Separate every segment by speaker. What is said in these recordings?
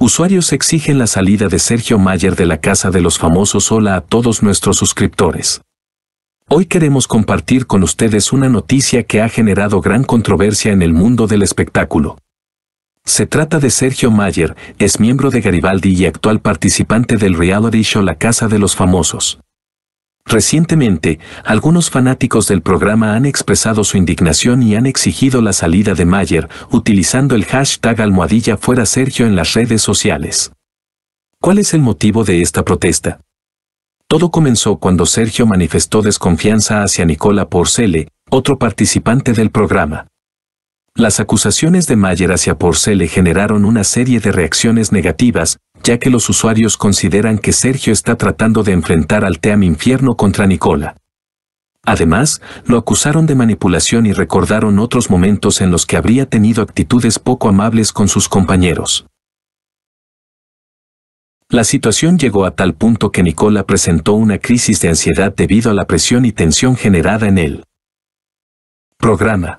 Speaker 1: Usuarios exigen la salida de Sergio Mayer de la Casa de los Famosos. Hola a todos nuestros suscriptores. Hoy queremos compartir con ustedes una noticia que ha generado gran controversia en el mundo del espectáculo. Se trata de Sergio Mayer, es miembro de Garibaldi y actual participante del reality show La Casa de los Famosos. Recientemente, algunos fanáticos del programa han expresado su indignación y han exigido la salida de Mayer, utilizando el hashtag almohadilla fuera Sergio en las redes sociales. ¿Cuál es el motivo de esta protesta? Todo comenzó cuando Sergio manifestó desconfianza hacia Nicola Porcele, otro participante del programa. Las acusaciones de Mayer hacia Porcele generaron una serie de reacciones negativas, ya que los usuarios consideran que Sergio está tratando de enfrentar al Team Infierno contra Nicola. Además, lo acusaron de manipulación y recordaron otros momentos en los que habría tenido actitudes poco amables con sus compañeros. La situación llegó a tal punto que Nicola presentó una crisis de ansiedad debido a la presión y tensión generada en él. Programa.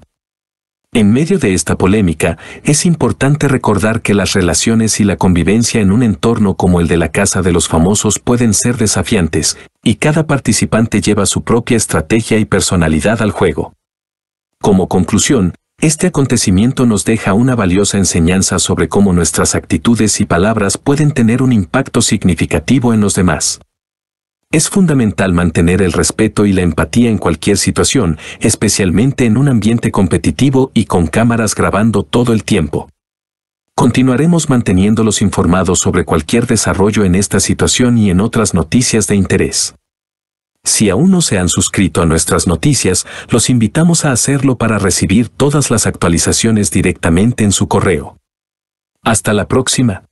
Speaker 1: En medio de esta polémica, es importante recordar que las relaciones y la convivencia en un entorno como el de la casa de los famosos pueden ser desafiantes, y cada participante lleva su propia estrategia y personalidad al juego. Como conclusión, este acontecimiento nos deja una valiosa enseñanza sobre cómo nuestras actitudes y palabras pueden tener un impacto significativo en los demás. Es fundamental mantener el respeto y la empatía en cualquier situación, especialmente en un ambiente competitivo y con cámaras grabando todo el tiempo. Continuaremos manteniéndolos informados sobre cualquier desarrollo en esta situación y en otras noticias de interés. Si aún no se han suscrito a nuestras noticias, los invitamos a hacerlo para recibir todas las actualizaciones directamente en su correo. Hasta la próxima.